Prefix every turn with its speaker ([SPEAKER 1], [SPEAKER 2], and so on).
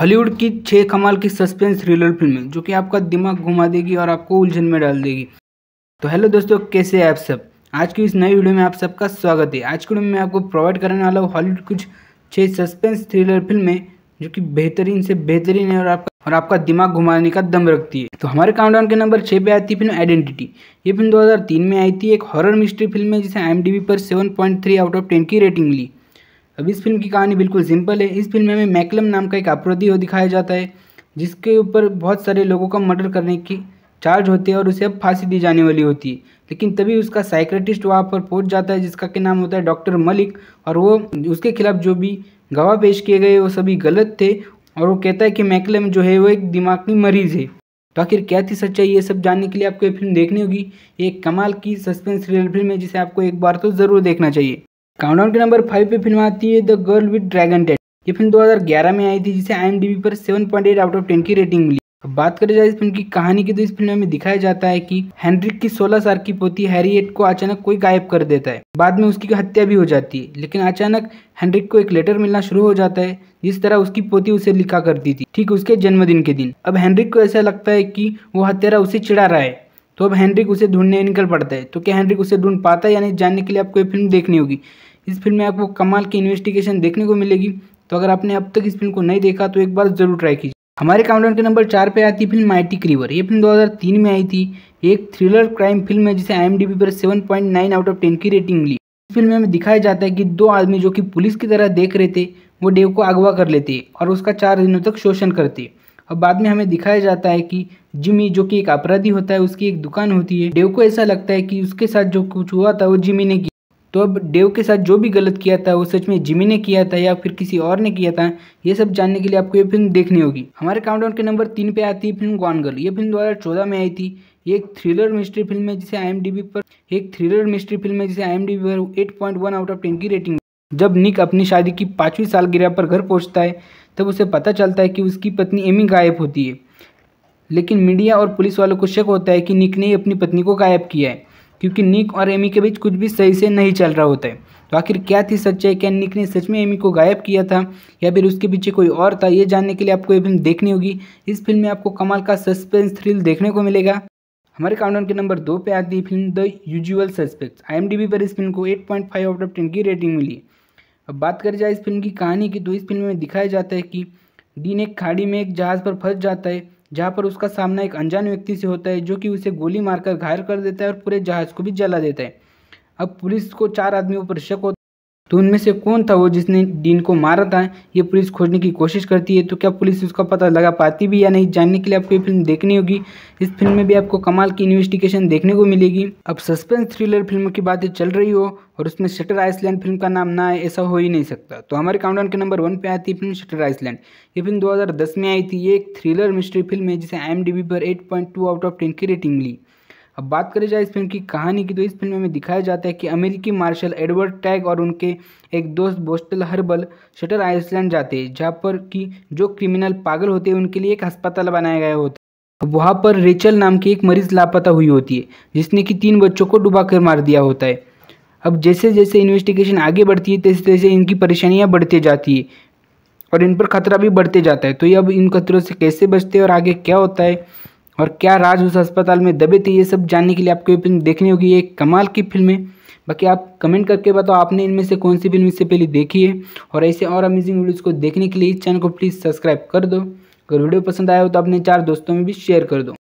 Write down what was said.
[SPEAKER 1] Hollywood की छः कमाल की सस्पेंस थ्रिलर फिल्में जो कि आपका दिमाग घुमा देगी और आपको उलझन में डाल देगी तो हेलो दोस्तों कैसे हैं आप सब आज की इस नई वीडियो में आप सबका स्वागत है आज की वीडियो में आपको प्रोवाइड करने वाला हूँ हॉलीवुड कुछ छः सस्पेंस थ्रिलर फिल्में जो कि बेहतरीन से बेहतरीन है और आपका और आपका दिमाग घुमाने का दम रखती है तो हमारे काउंटाउन के नंबर छः पे आती है फिल्म आइडेंटिटी ये फिल्म दो में आई थी एक हॉर मिस्ट्री फिल्म है जिसे एम पर सेवन आउट ऑफ टेन की रेटिंग ली अब इस फिल्म की कहानी बिल्कुल सिंपल है इस फिल्म में मैकलम नाम का एक अपराधी हो दिखाया जाता है जिसके ऊपर बहुत सारे लोगों का मर्डर करने की चार्ज होती है और उसे अब फांसी दी जाने वाली होती है लेकिन तभी उसका साइक्रेटिस्ट वहाँ पर पहुँच जाता है जिसका के नाम होता है डॉक्टर मलिक और वो उसके खिलाफ जो भी गवाह पेश किए गए वो सभी गलत थे और वो कहता है कि मैकलम जो है वो एक दिमाग की मरीज़ है तो आखिर क्या थी सच्चाई ये सब जानने के लिए आपको ये फिल्म देखनी होगी ये एक कमाल की सस्पेंस रियल फिल्म है जिसे आपको एक बार तो ज़रूर देखना चाहिए काउंटाउन के नंबर फाइव पे फिल्म आती है the girl with dragon tattoo ये फिल्म 2011 में आई थी जिसे आई पर 7.8 आउट ऑफ 10 की रेटिंग मिली अब बात करें जाए इस फिल्म की कहानी की तो इस फिल्म में दिखाया जाता है कि हैंनरिक की 16 साल की पोती हैरिएट को अचानक कोई गायब कर देता है बाद में उसकी हत्या भी हो जाती है लेकिन अचानक हैंनरिक को एक लेटर मिलना शुरू हो जाता है जिस तरह उसकी पोती उसे लिखा करती थी ठीक उसके जन्मदिन के दिन अब हैंनरिक को ऐसा लगता है कि वो हत्यारा उसे चिड़ा रहा है तो अब हैंनरिक उसे ढूंढने निकल पड़ता है तो क्या हैंनरिक उसे ढूंढ पाता है यानी जानने के लिए आपको ये फिल्म देखनी होगी इस फिल्म में आपको कमाल की इन्वेस्टिगेशन देखने को मिलेगी तो अगर आपने अब तक इस फिल्म को नहीं देखा तो एक बार जरूर ट्राई कीजिए हमारे काउंटर के नंबर चार पे आती फिल्म माइटी क्रीवर ये फिल्म 2003 में आई थी एक थ्रिलर क्राइम फिल्म है जिसे बी पर 7.9 आउट ऑफ 10 की रेटिंग ली इस फिल्म में दिखाया जाता है कि दो आदमी जो कि पुलिस की तरह देख रहे थे वो डेव को अगवा कर लेते और उसका चार दिनों तक शोषण करते और बाद में हमें दिखाया जाता है कि जिमी जो कि एक अपराधी होता है उसकी एक दुकान होती है डेव को ऐसा लगता है कि उसके साथ जो कुछ हुआ था वो जिमी ने किया तो अब डेव के साथ जो भी गलत किया था वो सच में जिमी ने किया था या फिर किसी और ने किया था ये सब जानने के लिए आपको ये फिल्म देखनी होगी हमारे काउंटडाउन के नंबर तीन पे आती है फिल्म गॉन गर्ल ये फिल्म चौदह में आई थी ये एक थ्रिलर मिस्ट्री फिल्म है जिसे आई पर एक थ्रिलर मिस्ट्री फिल्म है जिसे आई पर एट आउट ऑफ टेन की रेटिंग जब निक अपनी शादी की पाँचवीं सालगिरह पर घर पहुँचता है तब उसे पता चलता है कि उसकी पत्नी एमी गायब होती है लेकिन मीडिया और पुलिस वालों को शक होता है कि निक ने अपनी पत्नी को गायब किया है क्योंकि निक और एमी के बीच कुछ भी सही से नहीं चल रहा होता है तो आखिर क्या थी सच्चाई क्या निक ने सच में एमी को गायब किया था या फिर उसके पीछे कोई और था ये जानने के लिए आपको ये फिल्म देखनी होगी इस फिल्म में आपको कमाल का सस्पेंस थ्रिल देखने को मिलेगा हमारे काउंटाउन के नंबर दो पे आती है film the usual suspects IMDb पर इस फिल्म को 8.5 आउट ऑफ टेन की रेटिंग मिली अब बात करी जाए इस फिल्म की कहानी की तो इस फिल्म में दिखाया जाता है कि डीन एक खाड़ी में एक जहाज़ पर फंस जाता है जहाँ पर उसका सामना एक अनजान व्यक्ति से होता है जो कि उसे गोली मारकर घायल कर देता है और पूरे जहाज़ को भी जला देता है अब पुलिस को चार आदमियों पर शक होता तो उनमें से कौन था वो जिसने डीन को मारा था ये पुलिस खोजने की कोशिश करती है तो क्या पुलिस उसका पता लगा पाती भी या नहीं जानने के लिए आपको ये फिल्म देखनी होगी इस फिल्म में भी आपको कमाल की इन्वेस्टिगेशन देखने को मिलेगी अब सस्पेंस थ्रिलर फिल्म की बातें चल रही हो और उसमें शटर आइसलैंड फिल्म का नाम ना आए ऐसा हो ही नहीं सकता तो हमारे काउंटाउन के नंबर वन पे आती है फिल्म शटर आइसलैंड ये फिल्म दो में आई थी ये एक थ्रिलर मिस्ट्री फिल्म है जिसे आई पर एट आउट ऑफ टेन की रेटिंग मिली अब बात करी जाए इस फिल्म की कहानी की तो इस फिल्म में दिखाया जाता है कि अमेरिकी मार्शल एडवर्ड टैग और उनके एक दोस्त बोस्टल हर्बल शटर आइसलैंड जाते हैं जहाँ पर कि जो क्रिमिनल पागल होते हैं उनके लिए एक अस्पताल बनाया गया होता है वहाँ पर रेचल नाम की एक मरीज लापता हुई होती है जिसने कि तीन बच्चों को डुबा कर मार दिया होता है अब जैसे जैसे इन्वेस्टिगेशन आगे बढ़ती है तैसे तैसे इनकी परेशानियाँ बढ़ती जाती है और इन पर खतरा भी बढ़ते जाता है तो ये अब इन खतरों से कैसे बचते हैं और आगे क्या होता है और क्या राज उस अस्पताल में दबे थे ये सब जानने के लिए आपको ये फिल्म देखनी होगी ये कमाल की फिल्म है बाकी आप कमेंट करके बताओ आपने इनमें से कौन सी फिल्म इससे पहले देखी है और ऐसे और अमेजिंग वीडियोज़ को देखने के लिए इस चैनल को प्लीज़ सब्सक्राइब कर दो अगर वीडियो पसंद आया हो तो अपने चार दोस्तों में भी शेयर कर दो